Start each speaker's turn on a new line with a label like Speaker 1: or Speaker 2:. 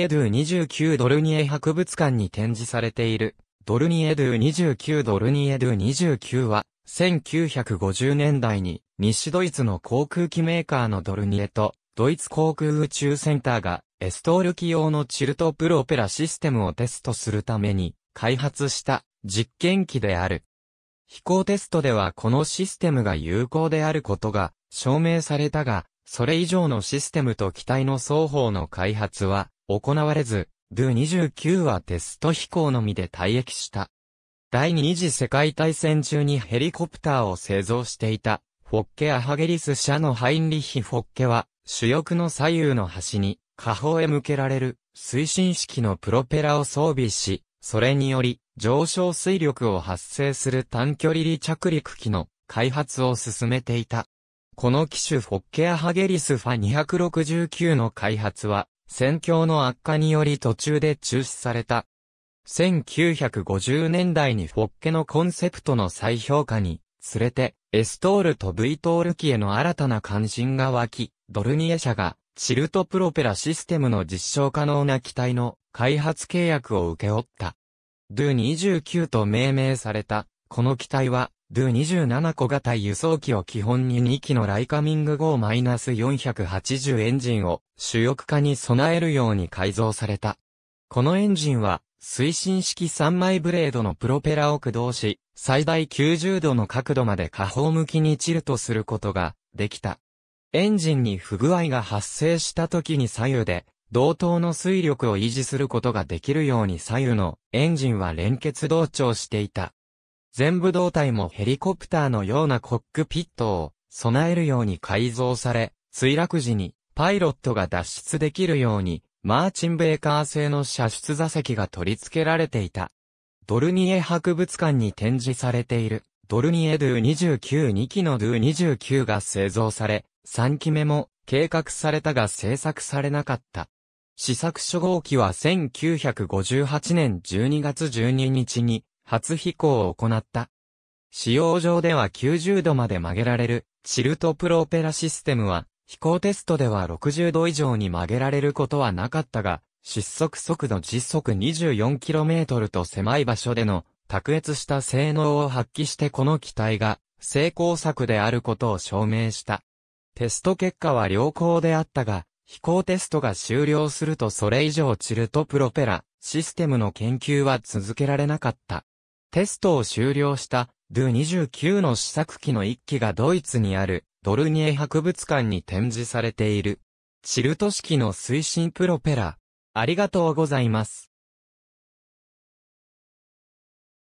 Speaker 1: エドゥ29ドルニエ博物館に展示されている、ドルニエドゥ29ドルニエドゥ29は、1950年代に西ドイツの航空機メーカーのドルニエとドイツ航空宇宙センターがエストール機用のチルトプロペラシステムをテストするために開発した実験機である。飛行テストではこのシステムが有効であることが証明されたが、それ以上のシステムと機体の双方の開発は行われず、Do29 はテスト飛行のみで退役した。第二次世界大戦中にヘリコプターを製造していた、フォッケ・アハゲリス社のハインリヒ・フォッケは、主翼の左右の端に、下方へ向けられる、推進式のプロペラを装備し、それにより、上昇水力を発生する短距離離着陸機の開発を進めていた。この機種フォッケアハゲリスファ269の開発は、戦況の悪化により途中で中止された。1950年代にフォッケのコンセプトの再評価に、連れて、エストールとブイトール機への新たな関心が湧き、ドルニエ社が、チルトプロペラシステムの実証可能な機体の開発契約を受け負った。ドゥ29と命名された、この機体は、ドゥ2 7小型輸送機を基本に2機のライカミング5-480エンジンを主翼化に備えるように改造された。このエンジンは推進式3枚ブレードのプロペラを駆動し、最大90度の角度まで下方向きにチルトすることができた。エンジンに不具合が発生した時に左右で同等の推力を維持することができるように左右のエンジンは連結同調していた。全部胴体もヘリコプターのようなコックピットを備えるように改造され、墜落時にパイロットが脱出できるように、マーチンベーカー製の射出座席が取り付けられていた。ドルニエ博物館に展示されている、ドルニエドゥ29 2機のドゥ29が製造され、3機目も計画されたが製作されなかった。試作初号機は1958年12月12日に初飛行を行った。使用上では90度まで曲げられる、チルトプロペラシステムは、飛行テストでは60度以上に曲げられることはなかったが、失速速度実速 24km と狭い場所での、卓越した性能を発揮してこの機体が、成功策であることを証明した。テスト結果は良好であったが、飛行テストが終了するとそれ以上チルトプロペラシステムの研究は続けられなかった。テストを終了した、ドゥ29の試作機の一機がドイツにある、ドルニエ博物館に展示されている。チルト式の推進プロペラ。ありがとうございます。